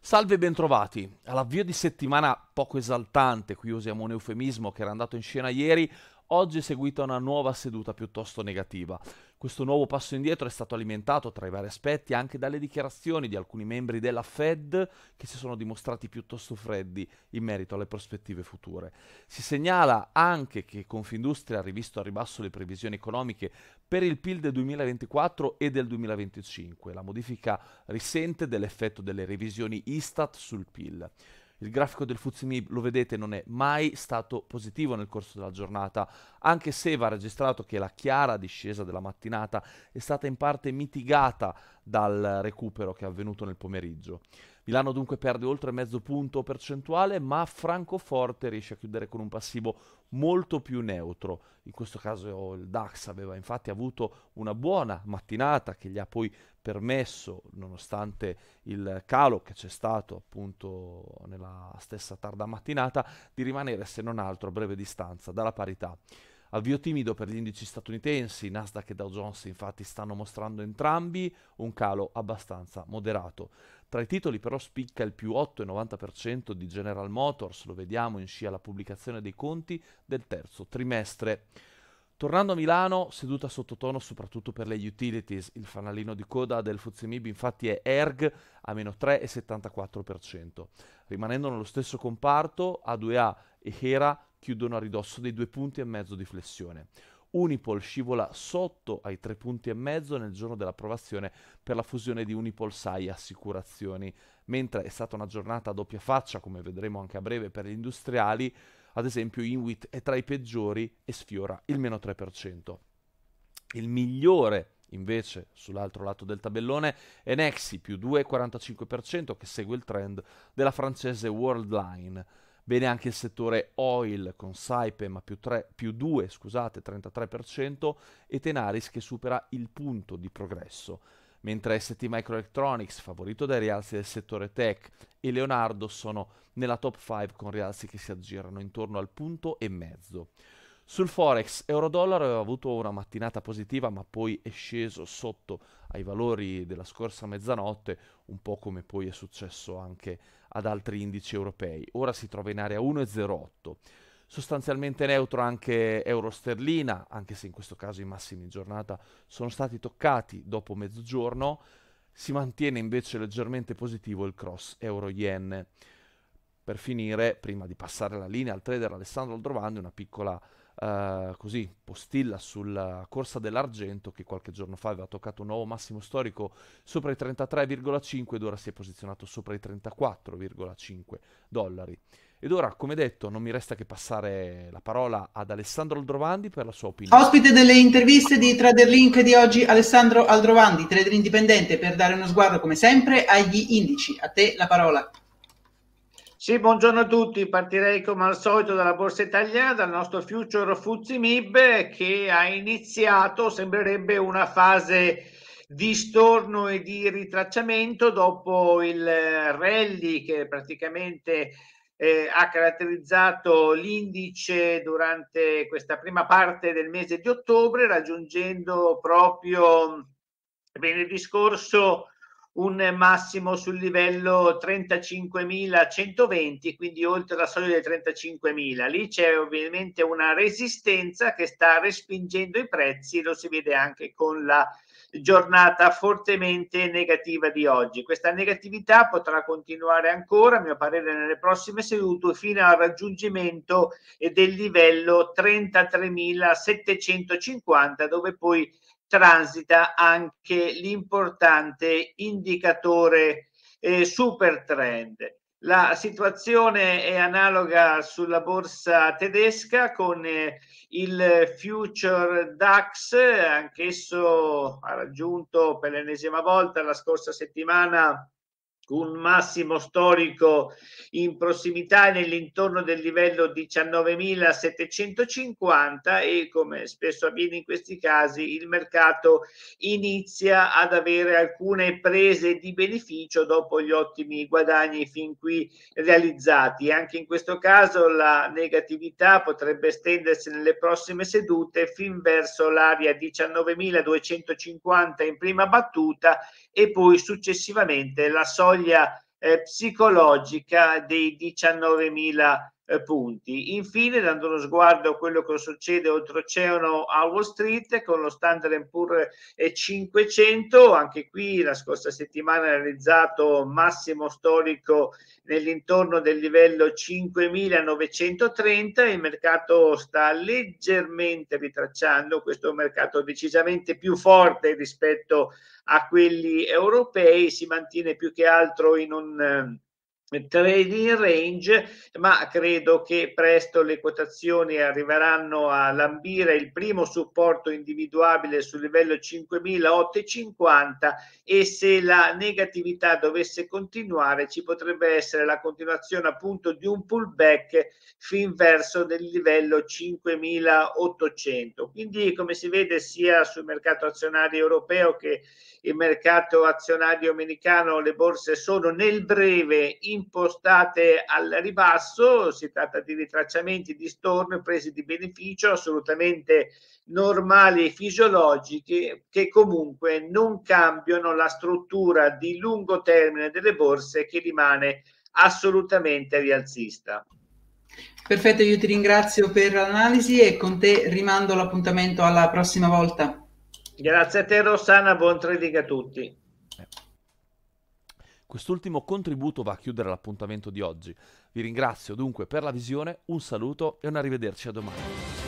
Salve e bentrovati. All'avvio di settimana poco esaltante, qui usiamo un eufemismo che era andato in scena ieri, oggi è seguita una nuova seduta piuttosto negativa. Questo nuovo passo indietro è stato alimentato tra i vari aspetti anche dalle dichiarazioni di alcuni membri della Fed che si sono dimostrati piuttosto freddi in merito alle prospettive future. Si segnala anche che Confindustria ha rivisto a ribasso le previsioni economiche per il PIL del 2024 e del 2025. La modifica risente dell'effetto delle revisioni Istat sul PIL. Il grafico del Fuzimib, lo vedete, non è mai stato positivo nel corso della giornata, anche se va registrato che la chiara discesa della mattinata è stata in parte mitigata dal recupero che è avvenuto nel pomeriggio. Milano dunque perde oltre mezzo punto percentuale, ma Francoforte riesce a chiudere con un passivo molto più neutro. In questo caso il DAX aveva infatti avuto una buona mattinata che gli ha poi permesso, nonostante il calo che c'è stato appunto nella stessa tarda mattinata, di rimanere se non altro a breve distanza dalla parità. Avvio timido per gli indici statunitensi, Nasdaq e Dow Jones infatti stanno mostrando entrambi un calo abbastanza moderato. Tra i titoli però spicca il più 8,90% di General Motors, lo vediamo in scia alla pubblicazione dei conti del terzo trimestre. Tornando a Milano, seduta sottotono soprattutto per le utilities, il fanalino di coda del Fuzimib infatti è ERG a meno 3,74%. Rimanendo nello stesso comparto, A2A e Hera chiudono a ridosso dei due punti e mezzo di flessione. Unipol scivola sotto ai tre punti e mezzo nel giorno dell'approvazione per la fusione di Unipol SAI Assicurazioni, mentre è stata una giornata a doppia faccia, come vedremo anche a breve per gli industriali, ad esempio Inuit è tra i peggiori e sfiora il meno 3%. Il migliore Invece, sull'altro lato del tabellone, è Nexi più 2,45% che segue il trend della francese Worldline. Bene anche il settore oil con Saipem più, 3, più 2, scusate, 33% e Tenaris che supera il punto di progresso mentre ST Microelectronics, favorito dai rialzi del settore tech, e Leonardo sono nella top 5 con rialzi che si aggirano intorno al punto e mezzo. Sul Forex, euro-dollaro aveva avuto una mattinata positiva ma poi è sceso sotto ai valori della scorsa mezzanotte, un po' come poi è successo anche ad altri indici europei. Ora si trova in area 1,08 sostanzialmente neutro anche euro sterlina, anche se in questo caso i massimi in giornata sono stati toccati dopo mezzogiorno, si mantiene invece leggermente positivo il cross euro yen. Per finire, prima di passare la linea al trader Alessandro Aldrovandi, una piccola Uh, così postilla sulla corsa dell'argento che qualche giorno fa aveva toccato un nuovo massimo storico sopra i 33,5 ed ora si è posizionato sopra i 34,5 dollari. Ed ora, come detto, non mi resta che passare la parola ad Alessandro Aldrovandi per la sua opinione. Ospite delle interviste di TraderLink di oggi, Alessandro Aldrovandi, trader indipendente, per dare uno sguardo come sempre agli indici. A te la parola. Sì, buongiorno a tutti. Partirei come al solito dalla borsa italiana, dal nostro future Fuzzi Mib che ha iniziato, sembrerebbe una fase di storno e di ritracciamento dopo il rally che praticamente eh, ha caratterizzato l'indice durante questa prima parte del mese di ottobre, raggiungendo proprio venerdì scorso un massimo sul livello 35.120, quindi oltre la soglia dei 35.000. Lì c'è ovviamente una resistenza che sta respingendo i prezzi, lo si vede anche con la giornata fortemente negativa di oggi. Questa negatività potrà continuare ancora, a mio parere, nelle prossime sedute fino al raggiungimento del livello 33.750 dove poi transita anche l'importante indicatore eh, super trend. La situazione è analoga sulla borsa tedesca con eh, il future DAX, anch'esso ha raggiunto per l'ennesima volta la scorsa settimana un massimo storico in prossimità nell'intorno del livello 19.750 e come spesso avviene in questi casi il mercato inizia ad avere alcune prese di beneficio dopo gli ottimi guadagni fin qui realizzati. Anche in questo caso la negatività potrebbe estendersi nelle prossime sedute fin verso l'area 19.250 in prima battuta e poi successivamente la soglia eh, psicologica dei 19.000 eh, punti. Infine, dando uno sguardo a quello che succede oltreoceano a Wall Street con lo Standard Poor's 500, anche qui la scorsa settimana ha realizzato massimo storico nell'intorno del livello 5930, il mercato sta leggermente ritracciando, questo è un mercato decisamente più forte rispetto a quelli europei, si mantiene più che altro in un trading range, ma credo che presto le quotazioni arriveranno a lambire il primo supporto individuabile sul livello 5.850 e se la negatività dovesse continuare ci potrebbe essere la continuazione appunto di un pullback fin verso del livello 5.800. Quindi come si vede sia sul mercato azionario europeo che il mercato azionario americano le borse sono nel breve in impostate al ribasso, si tratta di ritracciamenti di storno presi di beneficio assolutamente normali e fisiologiche che comunque non cambiano la struttura di lungo termine delle borse che rimane assolutamente rialzista. Perfetto, io ti ringrazio per l'analisi e con te rimando l'appuntamento alla prossima volta. Grazie a te Rossana, buon trading a tutti. Quest'ultimo contributo va a chiudere l'appuntamento di oggi. Vi ringrazio dunque per la visione, un saluto e un arrivederci a domani.